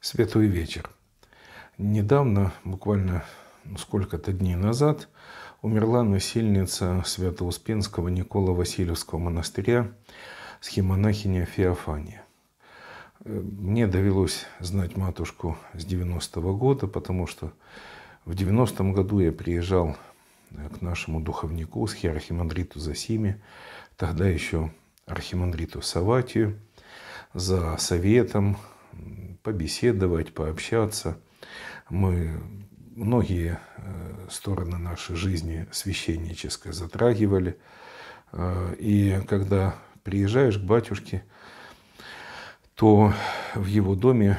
Святой Вечер. Недавно, буквально ну, сколько-то дней назад, умерла насильница Свято-Успенского Никола Васильевского монастыря, схемонахиня Феофания. Э, мне довелось знать матушку с 90-го года, потому что в 90-м году я приезжал э, к нашему духовнику, схиархимандриту Засиме, тогда еще архимандриту Саватию, за советом, побеседовать, пообщаться. Мы многие э, стороны нашей жизни священнической затрагивали. Э, и когда приезжаешь к батюшке, то в его доме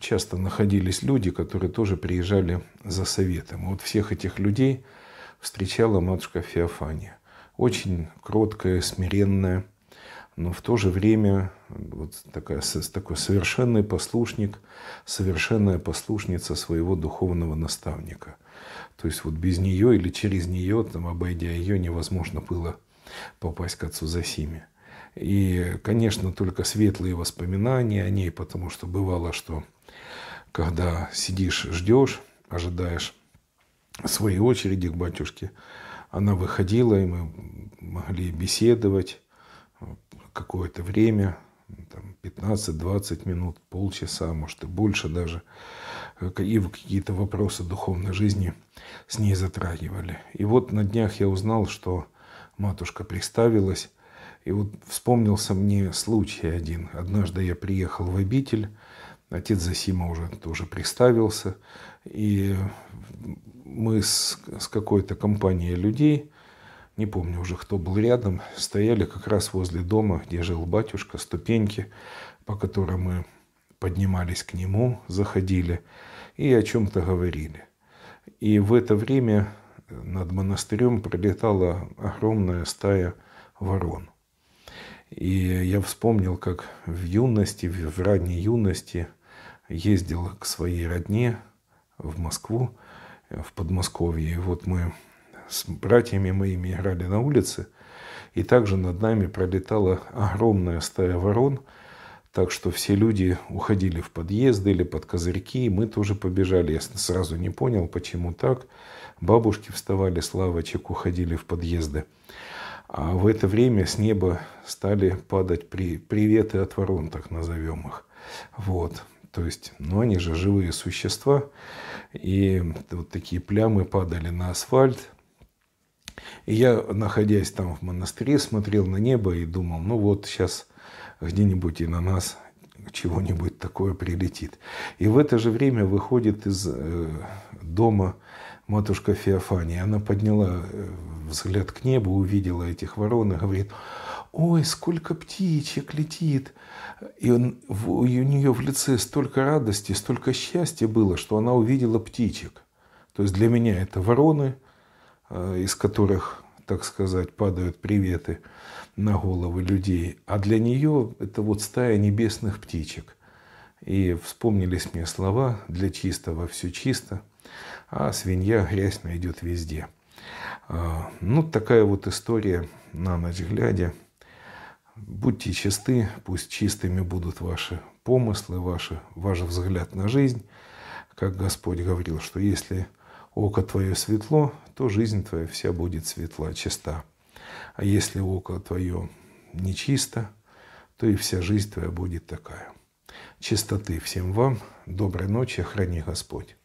часто находились люди, которые тоже приезжали за советом. Вот всех этих людей встречала матушка Феофания. Очень кроткая, смиренная – но в то же время вот такая, такой совершенный послушник, совершенная послушница своего духовного наставника. То есть вот без нее или через нее, там, обойдя ее, невозможно было попасть к отцу Засиме. И, конечно, только светлые воспоминания о ней, потому что бывало, что когда сидишь, ждешь, ожидаешь своей очереди к батюшке, она выходила, и мы могли беседовать, какое-то время, 15-20 минут, полчаса, может и больше даже, э, и какие-то вопросы духовной жизни с ней затрагивали. И вот на днях я узнал, что матушка приставилась, и вот вспомнился мне случай один. Однажды я приехал в обитель, отец Засима уже тоже приставился, и мы с, с какой-то компанией людей не помню уже, кто был рядом, стояли как раз возле дома, где жил батюшка, ступеньки, по которым мы поднимались к нему, заходили и о чем-то говорили. И в это время над монастырем пролетала огромная стая ворон. И я вспомнил, как в юности, в ранней юности ездил к своей родне в Москву, в Подмосковье. И вот мы с братьями моими играли на улице, и также над нами пролетала огромная стая ворон, так что все люди уходили в подъезды или под козырьки, и мы тоже побежали. Я сразу не понял, почему так. Бабушки вставали с лавочек, уходили в подъезды. А в это время с неба стали падать при... приветы от ворон, так назовем их. Вот. То есть, ну они же живые существа, и вот такие плямы падали на асфальт, и я, находясь там в монастыре, смотрел на небо и думал, ну вот сейчас где-нибудь и на нас чего-нибудь такое прилетит. И в это же время выходит из э, дома матушка Феофания. Она подняла э, взгляд к небу, увидела этих ворон и говорит, ой, сколько птичек летит. И, он, в, у нее в лице столько радости, столько счастья было, что она увидела птичек. То есть для меня это вороны – Э, из которых, так сказать, падают приветы на головы людей. А для нее это вот стая небесных птичек. И вспомнились мне слова «для чистого все чисто», а свинья грязь найдет везде. А, ну, такая вот история на ночь глядя. Будьте чисты, пусть чистыми будут ваши помыслы, ваши, ваш взгляд на жизнь. Как Господь говорил, что если око твое светло, то жизнь твоя вся будет светла, чиста. А если око твое нечисто, то и вся жизнь твоя будет такая. Чистоты всем вам, доброй ночи, храни Господь.